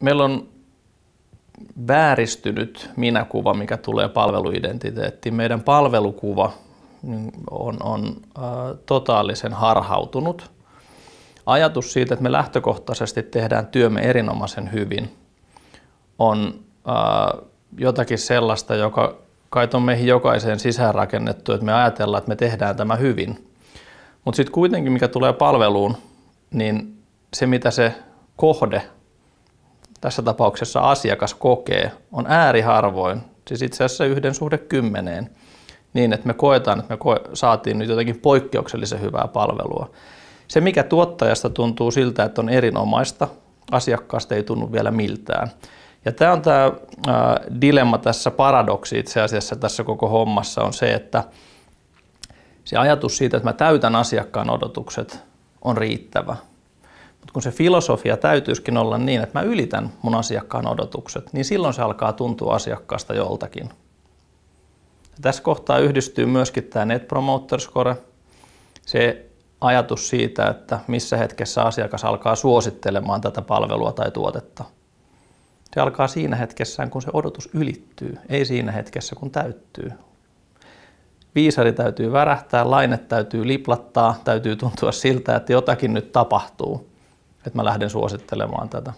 meillä on vääristynyt minäkuva, mikä tulee palveluidentiteettiin. Meidän palvelukuva niin on, on äh, totaalisen harhautunut. Ajatus siitä, että me lähtökohtaisesti tehdään työmme erinomaisen hyvin, on äh, jotakin sellaista, joka kai on meihin jokaiseen sisäänrakennettu, että me ajatellaan, että me tehdään tämä hyvin. Mutta sitten kuitenkin, mikä tulee palveluun, niin se mitä se kohde tässä tapauksessa asiakas kokee, on ääriharvoin, siis itse asiassa yhden suhde kymmeneen, niin että me koetaan, että me ko- saatiin nyt jotenkin poikkeuksellisen hyvää palvelua. Se, mikä tuottajasta tuntuu siltä, että on erinomaista, asiakkaasta ei tunnu vielä miltään. Ja tämä on tämä dilemma tässä, paradoksi itse asiassa tässä koko hommassa on se, että se ajatus siitä, että mä täytän asiakkaan odotukset, on riittävä. Mutta kun se filosofia täytyisikin olla niin, että mä ylitän mun asiakkaan odotukset, niin silloin se alkaa tuntua asiakkaasta joltakin. Ja tässä kohtaa yhdistyy myöskin tämä Net Promoter Score, se ajatus siitä, että missä hetkessä asiakas alkaa suosittelemaan tätä palvelua tai tuotetta. Se alkaa siinä hetkessä, kun se odotus ylittyy, ei siinä hetkessä, kun täyttyy. Viisari täytyy värähtää, lainet täytyy liplattaa, täytyy tuntua siltä, että jotakin nyt tapahtuu että mä lähden suosittelemaan tätä.